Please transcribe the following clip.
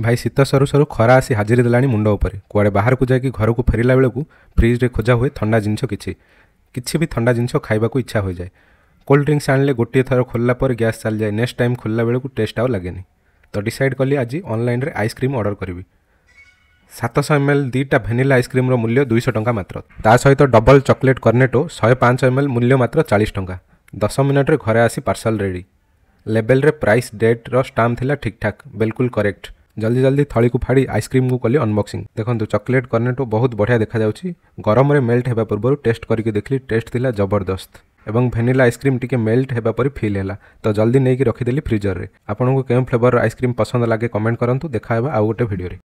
ଭାଇ ଶୀତ ସରୁ ସରୁ ଖରା ଆସି ହାଜିରି ଦେଲାଣି ମୁଣ୍ଡ ଉପରେ କୁଆଡ଼େ ବାହାରକୁ ଯାଇକି ଘରକୁ ଫେରିଲା ବେଳକୁ ଫ୍ରିଜ୍ରେ ଖୋଜା ହୁଏ ଥଣ୍ଡା ଜିନିଷ କିଛି କିଛି ବି ଥଣ୍ଡା ଜିନିଷ ଖାଇବାକୁ ଇଚ୍ଛା ହୋଇଯାଏ କୋଲ୍ଡ ଡ୍ରିଙ୍କସ୍ ଆଣିଲେ ଗୋଟିଏ ଥର ଖୋଲିଲା ପରେ ଗ୍ୟାସ୍ ଚାଲିଯାଏ ନେକ୍ସଟ ଟାଇମ୍ ଖୋଲିଲା ବେଳକୁ ଟେଷ୍ଟ ଆଉ ଲାଗେନି ତ ଡିସାଇଡ଼ କଲି ଆଜି ଅନଲାଇନ୍ରେ ଆଇସ୍କ୍ରିମ୍ ଅର୍ଡ଼ର କରିବି ସାତଶହ ଏମ୍ ଏଲ୍ ଦୁଇଟା ଭେନିଲା ଆଇସ୍କ୍ରିମ୍ର ମୂଲ୍ୟ ଦୁଇଶହ ଟଙ୍କା ମାତ୍ର ତା ସହିତ ଡବଲ୍ ଚକୋଲେଟ୍ କର୍ନେଟୋ ଶହେ ପାଞ୍ଚ ଏମ୍ ଏଲ୍ ମୂଲ୍ୟ ମାତ୍ର ଚାଳିଶ ଟଙ୍କା ଦଶ ମିନିଟ୍ରେ ଘରେ ଆସି ପାର୍ସଲ୍ ରେଡ଼ି ଲେବେଲ୍ରେ ପ୍ରାଇସ୍ ଡେଟ୍ର ଷ୍ଟାମ୍ପ ଥିଲା ଠିକ୍ଠାକ୍ ବିଲକୁଲ କରେକ୍ଟ ଜଲ୍ଦି ଜଲ୍ଦି ଥଳିକୁ ଫାଡ଼ି ଆଇସ୍କ୍ରିମ୍କୁ କଲି ଅନବକ୍ସିଂ ଦେଖନ୍ତୁ ଚକୋଲେଟ୍ କର୍ଣ୍ଣେଟୋ ବହୁତ ବଢ଼ିଆ ଦେଖାଯାଉଛି ଗରମରେ ମେଲ୍ଟ ହେବା ପୂର୍ବରୁ ଟେଷ୍ଟ କରିକି ଦେଖିଲି ଟେଷ୍ଟ ଥିଲା ଜବରଦସ୍ତ ଏବଂ ଭେନିଲା ଆଇସ୍କ୍ରିମ୍ ଟିକେ ମେଲ୍ଟ ହେବା ପରି ଫିଲ୍ ହେଲା ତ ଜଲ୍ଦି ନେଇକି ରଖିଦେଲି ଫ୍ରିଜରରେ ଆପଣଙ୍କୁ କେଉଁ ଫ୍ଲେଭରର ଆଇସ୍କ୍ରିମ୍ ପସନ୍ଦ ଲାଗେ କମେଣ୍ଟ କରନ୍ତୁ ଦେଖାହେବା ଆଉ ଗୋଟେ ଭିଡ଼ିଓରେ